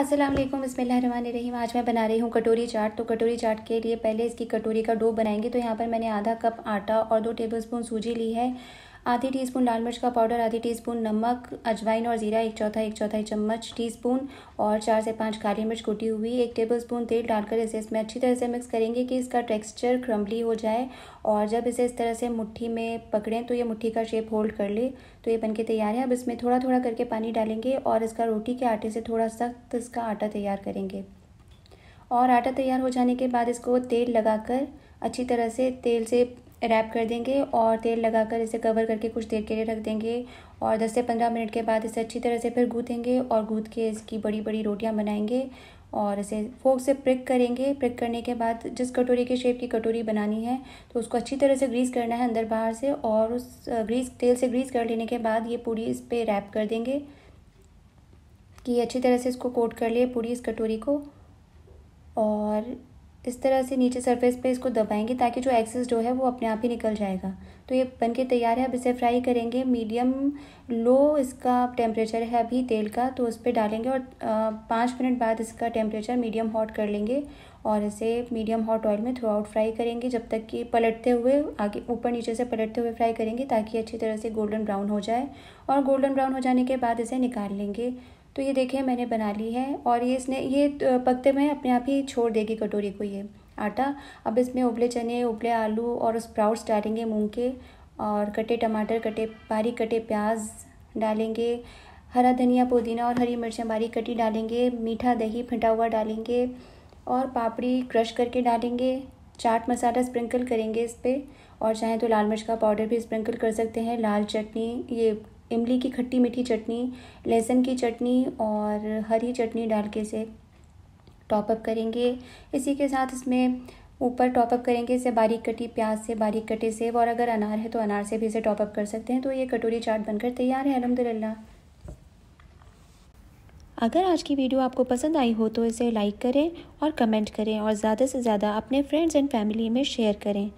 अस्सलाम वालेकुम रहीम आज मैं बना रही हूँ कटोरी चाट तो कटोरी चाट के लिए पहले इसकी कटोरी का डो बनाएंगे तो यहाँ पर मैंने आधा कप आटा और दो टेबलस्पून सूजी ली है आधी टीस्पून लाल मिर्च का पाउडर आधी टीस्पून नमक अजवाइन और ज़ीरा एक चौथा एक चौथाई चम्मच टीस्पून और चार से पाँच काली मिर्च कुटी हुई एक टेबल स्पून तेल डालकर इसे इसमें अच्छी तरह से मिक्स करेंगे कि इसका टेक्स्चर क्रम्बली हो जाए और जब इसे इस तरह से मुट्ठी में पकड़ें तो ये मुट्ठी का शेप होल्ड कर ले तो ये बनके तैयार है अब इसमें थोड़ा थोड़ा करके पानी डालेंगे और इसका रोटी के आटे से थोड़ा सख्त इसका आटा तैयार करेंगे और आटा तैयार हो जाने के बाद इसको तेल लगाकर अच्छी तरह से तेल से रैप कर देंगे और तेल लगाकर इसे कवर करके कुछ देर के लिए रख देंगे और 10 से 15 मिनट के बाद इसे अच्छी तरह से फिर गूँथेंगे और गूँथ के इसकी बड़ी बड़ी रोटियां बनाएंगे और इसे फोक से प्रिक करेंगे प्रिक करने के बाद जिस कटोरी के शेप की कटोरी बनानी है तो उसको अच्छी तरह से ग्रीस करना है अंदर बाहर से और उस ग्रीस तेल से ग्रीस कर लेने के बाद ये पूरी इस पर रैप कर देंगे कि अच्छी तरह से इसको कोट कर लिए पूरी इस कटोरी को और इस तरह से नीचे सरफेस पे इसको दबाएंगे ताकि जो एक्सेस डो है वो अपने आप ही निकल जाएगा तो ये बनके तैयार है अब इसे फ्राई करेंगे मीडियम लो इसका टेम्परेचर है अभी तेल का तो उस पर डालेंगे और पाँच मिनट बाद इसका टेम्परेचर मीडियम हॉट कर लेंगे और इसे मीडियम हॉट ऑयल में थ्रू आउट फ्राई करेंगे जब तक कि पलटते हुए आगे ऊपर नीचे से पलटते हुए फ्राई करेंगे ताकि अच्छी तरह से गोल्डन ब्राउन हो जाए और गोल्डन ब्राउन हो जाने के बाद इसे निकाल लेंगे तो ये देखिए मैंने बना ली है और ये इसने ये पकते में अपने आप ही छोड़ देगी कटोरी को ये आटा अब इसमें उबले चने उबले आलू और स्प्राउट्स डालेंगे मूँग के और कटे टमाटर कटे बारीक कटे प्याज डालेंगे हरा धनिया पुदीना और हरी मिर्चें बारीक कटी डालेंगे मीठा दही फटा हुआ डालेंगे और पापड़ी क्रश करके डालेंगे चाट मसाला स्प्रिंकल करेंगे इस पर और चाहें तो लाल मिर्च का पाउडर भी स्प्रिंकल कर सकते हैं लाल चटनी ये इमली की खट्टी मीठी चटनी लहसुन की चटनी और हरी चटनी डाल के इसे टॉपअप करेंगे इसी के साथ इसमें ऊपर टॉपअप करेंगे इसे बारीक कटी प्याज से बारीक कटे सेब और अगर अनार है तो अनार से भी इसे टॉपअप कर सकते हैं तो ये कटोरी चाट बनकर तैयार है अलहमदिल्ला अगर आज की वीडियो आपको पसंद आई हो तो इसे लाइक करें और कमेंट करें और ज़्यादा से ज़्यादा अपने फ्रेंड्स एंड फैमिली में शेयर करें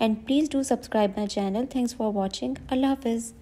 and please do subscribe my channel thanks for watching अल्लाह हाफिज़